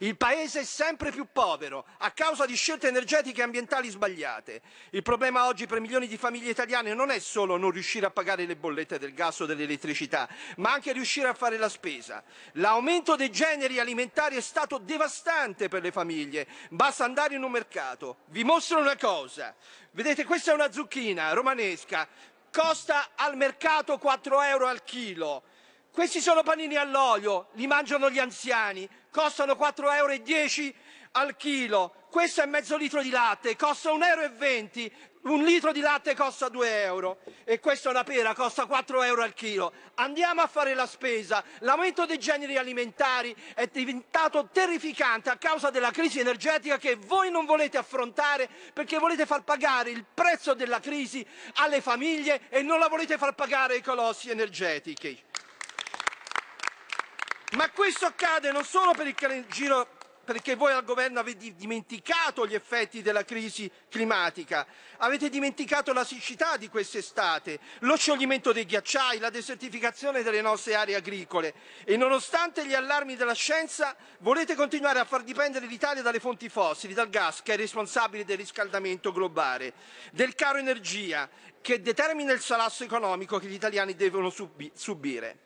Il paese è sempre più povero a causa di scelte energetiche e ambientali sbagliate. Il problema oggi per milioni di famiglie italiane non è solo non riuscire a pagare le bollette del gas o dell'elettricità, ma anche riuscire a fare la spesa. L'aumento dei generi alimentari è stato devastante per le famiglie. Basta andare in un mercato. Vi mostro una cosa. Vedete, questa è una zucchina romanesca. Costa al mercato 4 euro al chilo questi sono panini all'olio, li mangiano gli anziani, costano 4,10 euro al chilo. Questo è mezzo litro di latte, costa 1,20 euro, un litro di latte costa 2 euro e questa è una pera, costa 4 euro al chilo. Andiamo a fare la spesa. L'aumento dei generi alimentari è diventato terrificante a causa della crisi energetica che voi non volete affrontare perché volete far pagare il prezzo della crisi alle famiglie e non la volete far pagare ai colossi energetici. Ma questo accade non solo per il giro perché voi al governo avete dimenticato gli effetti della crisi climatica, avete dimenticato la siccità di quest'estate, lo scioglimento dei ghiacciai, la desertificazione delle nostre aree agricole e nonostante gli allarmi della scienza volete continuare a far dipendere l'Italia dalle fonti fossili, dal gas che è responsabile del riscaldamento globale, del caro energia che determina il salasso economico che gli italiani devono subire.